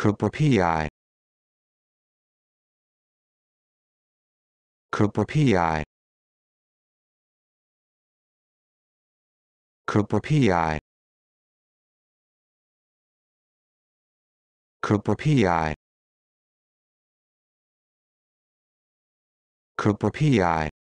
Cooper PI Cooper PI Cooper PI Cooper PI Cooper PI